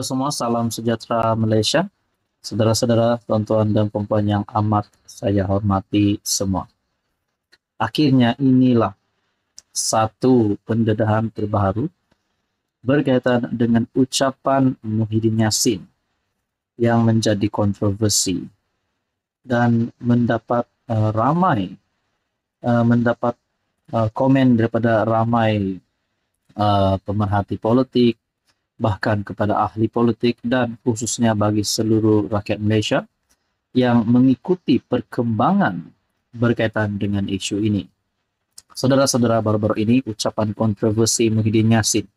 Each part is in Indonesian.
Halo semua, salam sejahtera Malaysia. Saudara-saudara, tuan-tuan dan perempuan yang amat saya hormati semua. Akhirnya inilah satu pendedahan terbaru berkaitan dengan ucapan Muhyiddin Yassin yang menjadi kontroversi dan mendapat uh, ramai uh, mendapat uh, komen daripada ramai uh, pemerhati politik bahkan kepada ahli politik dan khususnya bagi seluruh rakyat Malaysia yang mengikuti perkembangan berkaitan dengan isu ini. Saudara-saudara baru-baru ini ucapan kontroversi Muhyiddin Yassin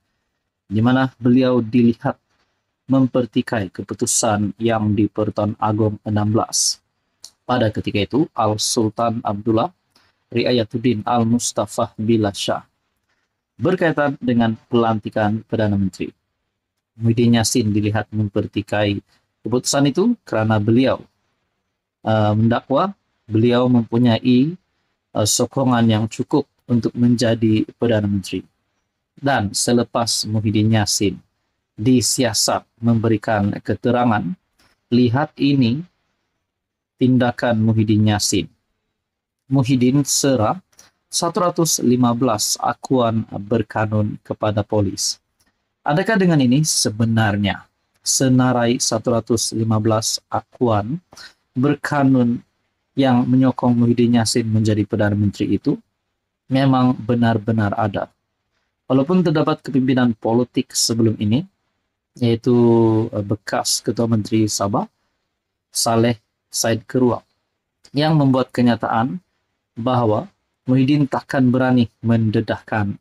di mana beliau dilihat mempertikai keputusan yang di Pertuan Agong 16. Pada ketika itu, Al-Sultan Abdullah Riayatuddin Al-Mustafa Bila Shah berkaitan dengan pelantikan Perdana Menteri. Muhyiddin Yassin dilihat mempertikai keputusan itu karena beliau uh, mendakwa beliau mempunyai uh, sokongan yang cukup untuk menjadi Perdana Menteri. Dan selepas Muhyiddin Yassin disiasat memberikan keterangan, lihat ini tindakan Muhyiddin Yassin. Muhyiddin serah 115 akuan berkanun kepada polis. Adakah dengan ini sebenarnya senarai 115 akuan berkanun yang menyokong Muhyiddin Yassin menjadi Perdana Menteri itu memang benar-benar ada. Walaupun terdapat kepimpinan politik sebelum ini, yaitu eh, bekas Ketua Menteri Sabah, Saleh Said Keruak, yang membuat kenyataan bahwa Muhyiddin takkan berani mendedahkan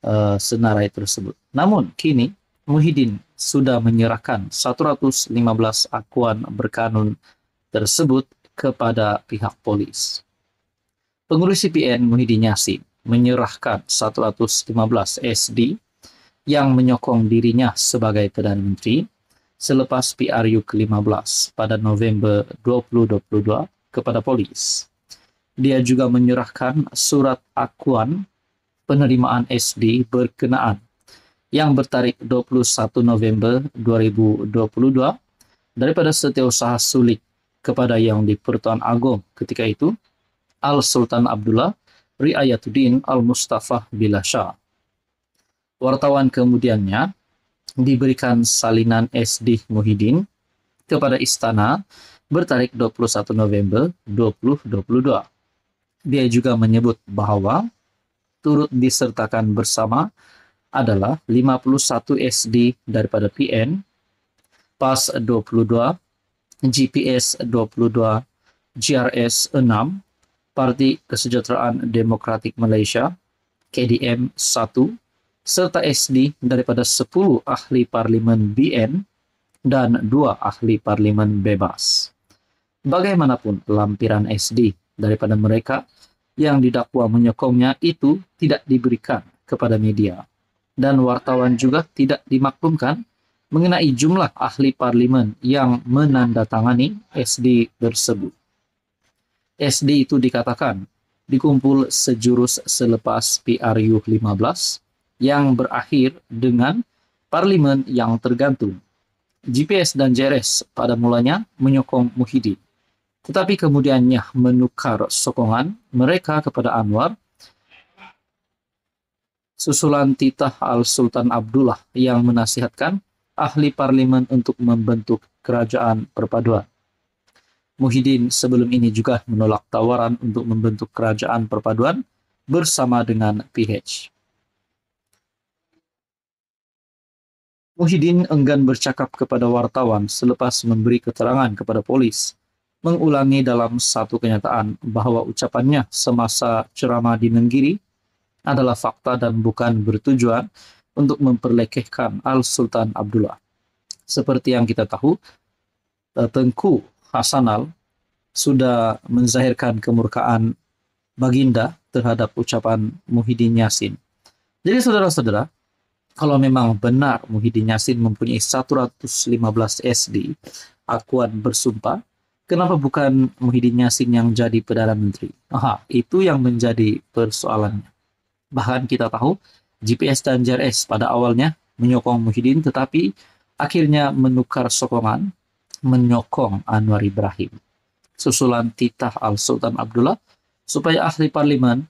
Eh, senarai tersebut. Namun kini Muhyiddin sudah menyerahkan 115 akuan berkanun tersebut kepada pihak polis. Pengurus CPN Muhyiddin Yassin menyerahkan 115 SD yang menyokong dirinya sebagai Perdana Menteri selepas PRU ke-15 pada November 2022 kepada polis. Dia juga menyerahkan surat akuan penerimaan SD berkenaan yang bertarik 21 November 2022 daripada Setiausaha Sulik kepada Yang dipertuan agung Agong ketika itu Al-Sultan Abdullah Riayatuddin Al-Mustafa Bilasha. Wartawan kemudiannya diberikan salinan SD Muhyiddin kepada istana bertarik 21 November 2022. Dia juga menyebut bahwa turut disertakan bersama adalah 51 SD daripada PN, PAS 22, GPS 22, GRS 6, Parti Kesejahteraan Demokratik Malaysia, KDM 1, serta SD daripada 10 ahli parlimen BN dan 2 ahli parlimen bebas. Bagaimanapun lampiran SD daripada mereka yang didakwa menyokongnya itu tidak diberikan kepada media dan wartawan juga tidak dimaklumkan mengenai jumlah ahli parlimen yang menandatangani SD tersebut. SD itu dikatakan dikumpul sejurus selepas PRU 15 yang berakhir dengan parlimen yang tergantung. GPS dan JRS pada mulanya menyokong Muhyiddin. Tetapi kemudiannya menukar sokongan mereka kepada Anwar. Susulan titah Al-Sultan Abdullah yang menasihatkan ahli parlimen untuk membentuk kerajaan perpaduan. Muhyiddin sebelum ini juga menolak tawaran untuk membentuk kerajaan perpaduan bersama dengan PH. Muhyiddin enggan bercakap kepada wartawan selepas memberi keterangan kepada polis mengulangi dalam satu kenyataan bahwa ucapannya semasa ceramah di Nenggiri adalah fakta dan bukan bertujuan untuk memperlekehkan Al-Sultan Abdullah. Seperti yang kita tahu, eh, Tengku Hasanal sudah menzahirkan kemurkaan Baginda terhadap ucapan Muhyiddin Yassin. Jadi saudara-saudara, kalau memang benar Muhyiddin Yassin mempunyai 115 SD, akuan bersumpah Kenapa bukan Muhyiddin Yassin yang jadi Perdana Menteri? Aha, itu yang menjadi persoalannya. Bahkan kita tahu GPS dan JRS pada awalnya menyokong Muhyiddin tetapi akhirnya menukar sokongan menyokong Anwar Ibrahim. Susulan titah Al-Sultan Abdullah supaya ahli parlimen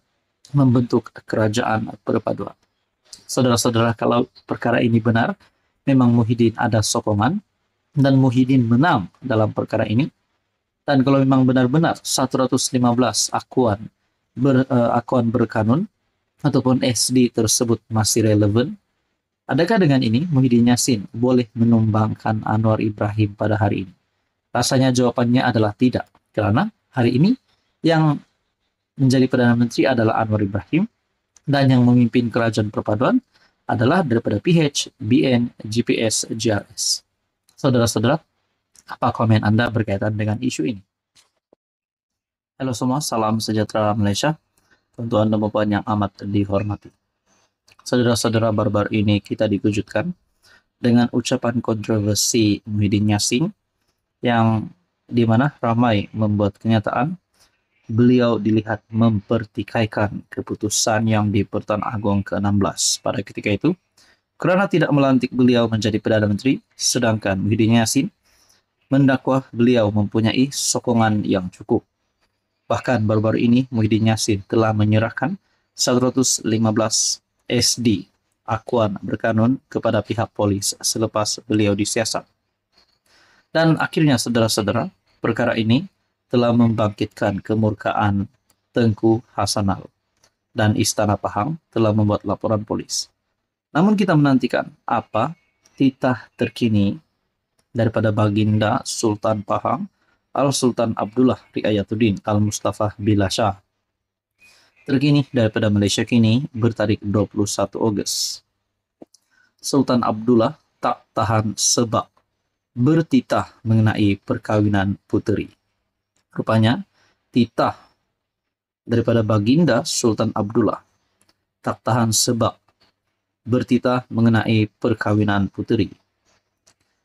membentuk kerajaan perpaduan. Saudara-saudara, kalau perkara ini benar, memang Muhyiddin ada sokongan dan Muhyiddin menang dalam perkara ini, dan kalau memang benar-benar 115 akuan ber, uh, akuan berkanun ataupun SD tersebut masih relevan, adakah dengan ini Muhyiddin Yassin boleh menumbangkan Anwar Ibrahim pada hari ini? Rasanya jawabannya adalah tidak, karena hari ini yang menjadi Perdana Menteri adalah Anwar Ibrahim dan yang memimpin kerajaan perpaduan adalah daripada PH, BN, GPS, JRS. Saudara-saudara, apa komen Anda berkaitan dengan isu ini? Halo semua, salam sejahtera Malaysia. Tentu Anda mempunyai yang amat dihormati. Saudara-saudara barbar ini kita dikejutkan dengan ucapan kontroversi Muhyiddin Yassin yang dimana ramai membuat kenyataan beliau dilihat mempertikaikan keputusan yang di pertan Agong ke-16 pada ketika itu kerana tidak melantik beliau menjadi Perdana Menteri, sedangkan Muhyiddin Yassin mendakwah beliau mempunyai sokongan yang cukup. Bahkan baru-baru ini Muhyiddin Yassin telah menyerahkan 115 SD akuan berkanun kepada pihak polis selepas beliau disiasat. Dan akhirnya saudara-saudara, perkara ini telah membangkitkan kemurkaan Tengku Hasanal dan Istana Pahang telah membuat laporan polis. Namun kita menantikan apa titah terkini daripada Baginda Sultan Pahang Al-Sultan Abdullah Riayatuddin Al-Mustafa Shah. Terkini daripada Malaysia kini bertarik 21 Ogos. Sultan Abdullah tak tahan sebab bertitah mengenai perkawinan puteri. Rupanya, titah daripada baginda Sultan Abdullah tak tahan sebab bertitah mengenai perkawinan puteri.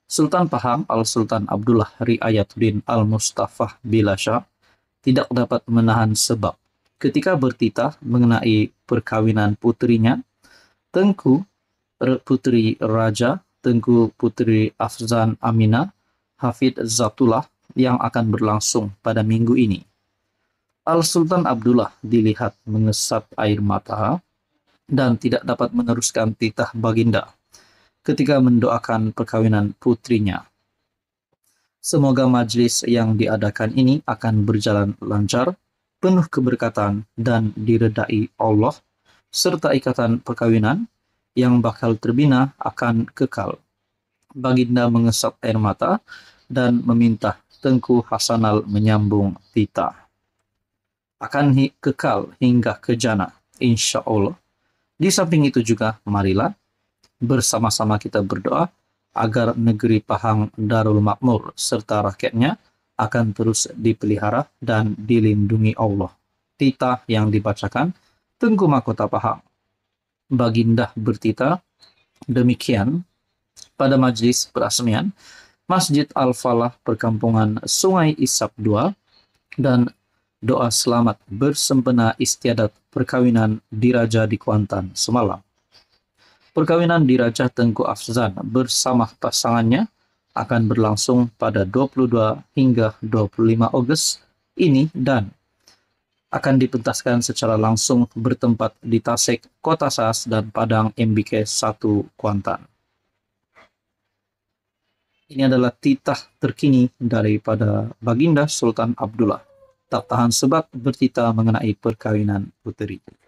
Sultan Paham Al-Sultan Abdullah Riayatuddin Al-Mustafah Bilasha tidak dapat menahan sebab ketika bertitah mengenai perkawinan putrinya, Tengku Putri Raja Tengku Putri Afzan Amina Hafid Zatullah yang akan berlangsung pada minggu ini. Al-Sultan Abdullah dilihat mengesap air mata dan tidak dapat meneruskan titah baginda. ketika mendoakan perkawinan putrinya. Semoga majlis yang diadakan ini akan berjalan lancar, penuh keberkatan dan diredai Allah, serta ikatan perkawinan yang bakal terbina akan kekal. Baginda mengesap air mata dan meminta Tengku Hasanal menyambung tita. Akan kekal hingga ke jana, insya Allah. Di samping itu juga, marilah bersama-sama kita berdoa agar negeri Pahang Darul Makmur serta rakyatnya akan terus dipelihara dan dilindungi Allah. Titah yang dibacakan Tengku Mahkota Pahang. Baginda bertita demikian pada majlis perasmian Masjid Al-Falah perkampungan Sungai Isap II dan doa selamat bersempena istiadat perkawinan diraja di Kuantan semalam. Perkawinan di Tengku Afzan bersama pasangannya akan berlangsung pada 22 hingga 25 Agustus ini dan akan dipentaskan secara langsung bertempat di Tasik Kota Sas, dan Padang MBK 1, Kuantan. Ini adalah titah terkini daripada Baginda Sultan Abdullah. Tak tahan sebab bertita mengenai perkawinan puteri.